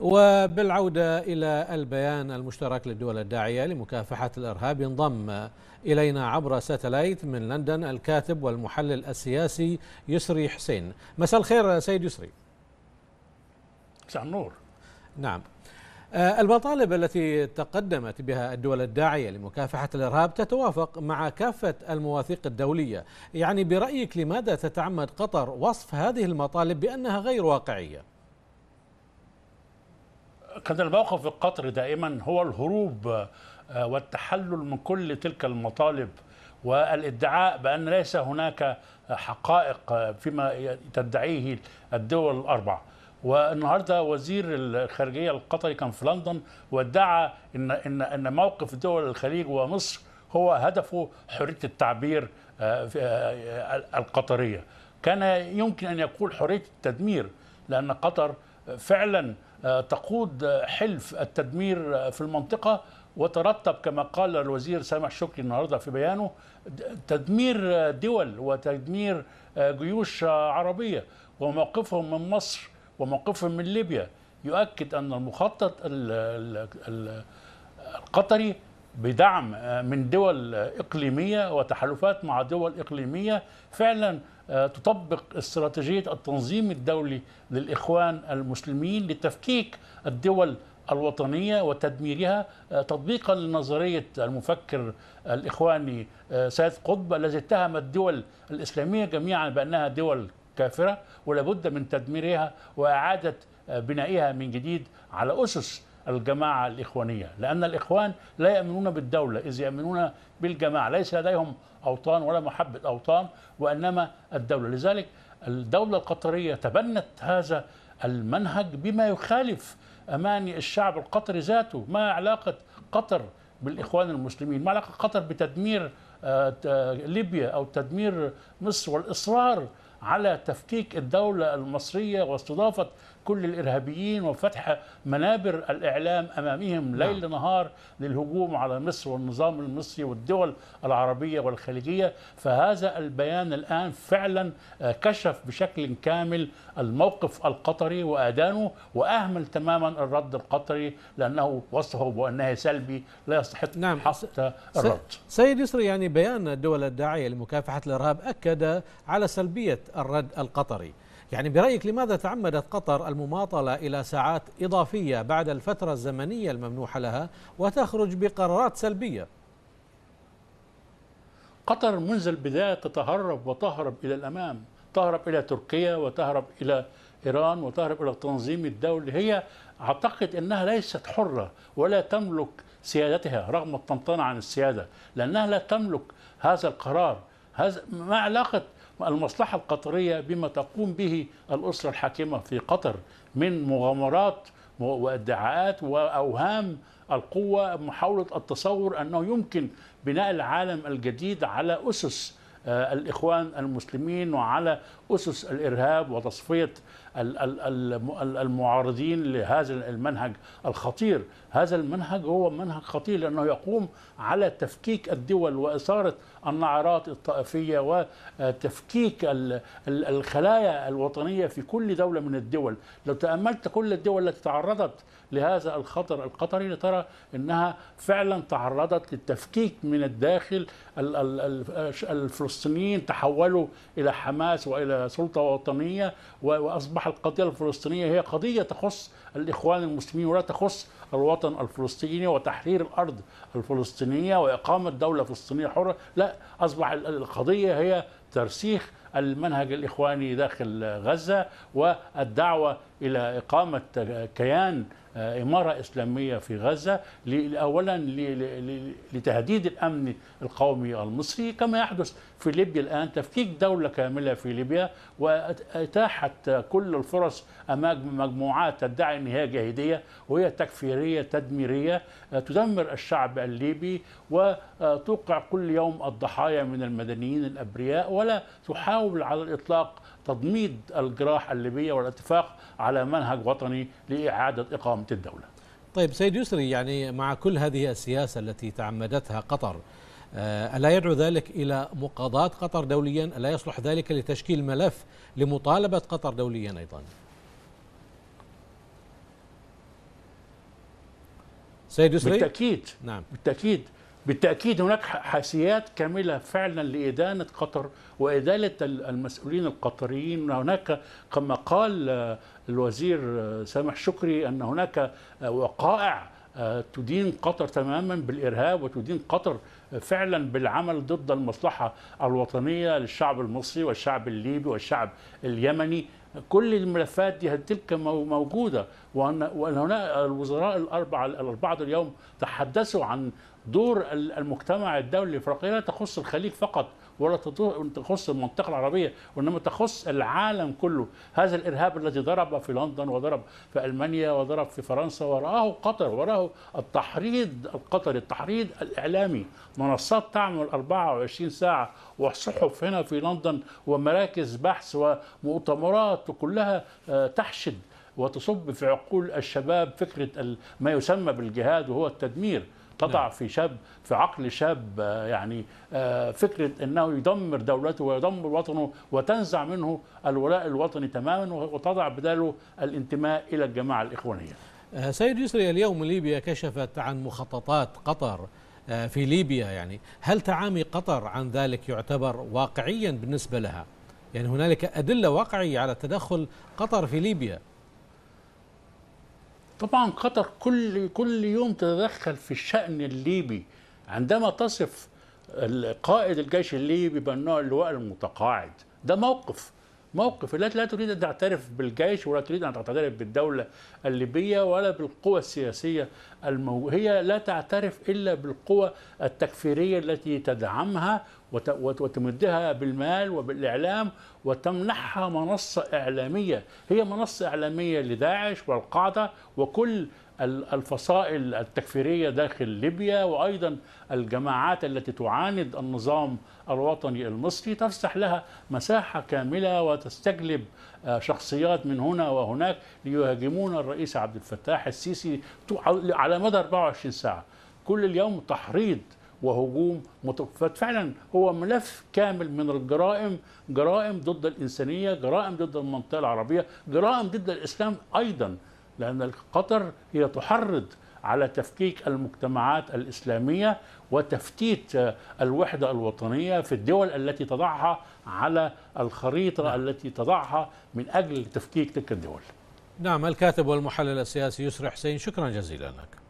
وبالعودة إلى البيان المشترك للدول الداعية لمكافحة الإرهاب ينضم إلينا عبر ساتلايت من لندن الكاتب والمحلل السياسي يسري حسين مساء الخير سيد يسري مساء النور نعم آه، المطالب التي تقدمت بها الدول الداعية لمكافحة الإرهاب تتوافق مع كافة المواثيق الدولية يعني برأيك لماذا تتعمد قطر وصف هذه المطالب بأنها غير واقعية؟ كان الموقف في قطر دائما هو الهروب آه، والتحلل من كل تلك المطالب والادعاء بان ليس هناك حقائق فيما تدعيه الدول الاربع والنهارده وزير الخارجيه القطري كان في لندن وادعى ان ان ان موقف دول الخليج ومصر هو هدفه حريه التعبير آه، آه، القطريه كان يمكن ان يقول حريه التدمير لان قطر فعلا تقود حلف التدمير في المنطقة وترتب كما قال الوزير سامح شكري النهارده في بيانه تدمير دول وتدمير جيوش عربية وموقفهم من مصر وموقفهم من ليبيا يؤكد أن المخطط القطري بدعم من دول إقليمية وتحالفات مع دول إقليمية فعلا آه، تطبق استراتيجية التنظيم الدولي للإخوان المسلمين لتفكيك الدول الوطنية وتدميرها آه، تطبيقا لنظرية المفكر الإخواني آه، سيد قطب الذي اتهم الدول الإسلامية جميعا بأنها دول كافرة ولابد من تدميرها وإعادة بنائها من جديد على أسس الجماعة الإخوانية لأن الإخوان لا يؤمنون بالدولة إذ يؤمنون بالجماعة ليس لديهم أوطان ولا محبة أوطان وإنما الدولة لذلك الدولة القطرية تبنت هذا المنهج بما يخالف أماني الشعب القطري ذاته ما علاقة قطر بالإخوان المسلمين ما علاقة قطر بتدمير آه، ليبيا أو تدمير مصر والإصرار على تفكيك الدولة المصرية واستضافة كل الإرهابيين وفتح منابر الإعلام أمامهم نعم. ليل نهار للهجوم على مصر والنظام المصري والدول العربية والخليجية فهذا البيان الآن فعلا آه، كشف بشكل كامل الموقف القطري وأدانه وأهمل تماما الرد القطري لأنه وصفه بأنه سلبي لا يستحق نعم. حتى الرد سيد يسري يعني بيان الدول الداعية لمكافحة الإرهاب أكد على سلبية الرد القطري يعني برأيك لماذا تعمدت قطر المماطلة إلى ساعات إضافية بعد الفترة الزمنية الممنوحة لها وتخرج بقرارات سلبية قطر منذ البداية تتهرب وتهرب إلى الأمام تهرب إلى تركيا وتهرب إلى إيران وتهرب إلى التنظيم الدولي هي أعتقد أنها ليست حرة ولا تملك سيادتها رغم الطنطنة عن السيادة لأنها لا تملك هذا القرار هذا ما علاقة المصلحة القطرية بما تقوم به الأسرة الحاكمة في قطر من مغامرات وادعاءات وأوهام القوة محاولة التصور أنه يمكن بناء العالم الجديد على أسس آه، الإخوان المسلمين وعلى أسس الإرهاب وتصفية المعارضين لهذا المنهج الخطير هذا المنهج هو منهج خطير لأنه يقوم على تفكيك الدول وإثارة النعرات الطائفية وتفكيك الخلايا الوطنية في كل دولة من الدول لو تأملت كل الدول التي تعرضت لهذا الخطر القطري لترى أنها فعلا تعرضت للتفكيك من الداخل الفلسطيني الفلسطينيين تحولوا إلى حماس وإلى سلطة وطنية وأصبح القضية الفلسطينية هي قضية تخص الإخوان المسلمين ولا تخص الوطن الفلسطيني وتحرير الأرض الفلسطينية وإقامة دولة فلسطينية حرة لا أصبح القضية هي ترسيخ المنهج الإخواني داخل غزة والدعوة إلى إقامة كيان آه، إمارة إسلامية في غزة أولا لتهديد الأمن القومي المصري كما يحدث في ليبيا الآن تفكيك دولة كاملة في ليبيا وأتاحت كل الفرص أمام مجموعات تدعي أن هي جاهدية وهي تكفيرية تدميرية تدمر الشعب الليبي وتوقع كل يوم الضحايا من المدنيين الأبرياء ولا تحاول على الإطلاق تضميد الجراح الليبية والاتفاق على منهج وطني لإعادة إقامة الدولة طيب سيد يسري يعني مع كل هذه السياسة التي تعمدتها قطر آه، ألا يدعو ذلك إلى مقاضاة قطر دوليا ألا يصلح ذلك لتشكيل ملف لمطالبة قطر دوليا أيضا سيد يسري بالتأكيد نعم بالتأكيد بالتأكيد هناك حاسيات كاملة فعلا لإدانة قطر وإدانة المسؤولين القطريين هناك كما قال آه، الوزير آه، سامح شكري أن هناك وقائع تدين قطر تماما بالإرهاب وتدين قطر فعلا بالعمل ضد المصلحة الوطنية للشعب المصري والشعب الليبي والشعب اليمني كل الملفات دي تلك موجودة وأن هنا الوزراء الأربعة الأربعة اليوم تحدثوا عن دور المجتمع الدولي الإفريقي لا تخص الخليج فقط ولا تخص المنطقه العربيه وانما تخص العالم كله هذا الارهاب الذي ضرب في لندن وضرب في المانيا وضرب في فرنسا وراه قطر وراه التحريض القطري التحريض الاعلامي منصات تعمل 24 ساعه وصحف هنا في لندن ومراكز بحث ومؤتمرات كلها آه، تحشد وتصب في عقول الشباب فكره ما يسمى بالجهاد وهو التدمير تضع نعم. في شاب في عقل شاب آه، يعني آه، فكره انه يدمر دولته ويدمر وطنه وتنزع منه الولاء الوطني تماما وتضع بداله الانتماء الى الجماعه الاخوانيه. آه، سيد يسري اليوم ليبيا كشفت عن مخططات قطر في ليبيا يعني هل تعامي قطر عن ذلك يعتبر واقعيا بالنسبه لها؟ يعني هنالك ادله واقعيه على تدخل قطر في ليبيا. طبعا قطر كل كل يوم تتدخل في الشأن الليبي عندما تصف قائد الجيش الليبي بأنه اللواء المتقاعد ده موقف موقف لا لا تريد ان تعترف بالجيش ولا تريد ان تعترف بالدوله الليبيه ولا بالقوى السياسيه المو... هي لا تعترف الا بالقوى التكفيريه التي تدعمها وت... وتمدها بالمال وبالاعلام وتمنحها منصه اعلاميه، هي منصه اعلاميه لداعش والقاعده وكل الفصائل التكفيرية داخل ليبيا وأيضا الجماعات التي تعاند النظام الوطني المصري تفسح لها مساحة كاملة وتستجلب آه، شخصيات من هنا وهناك ليهاجمون الرئيس عبد الفتاح السيسي على مدى 24 ساعة كل اليوم تحريض وهجوم متفت فعلا هو ملف كامل من الجرائم جرائم ضد الإنسانية جرائم ضد المنطقة العربية جرائم ضد الإسلام أيضا لأن قطر هي تحرض على تفكيك المجتمعات الإسلامية وتفتيت الوحدة الوطنية في الدول التي تضعها على الخريطة نعم. التي تضعها من أجل تفكيك تلك الدول نعم الكاتب والمحلل السياسي يسري حسين شكرا جزيلا لك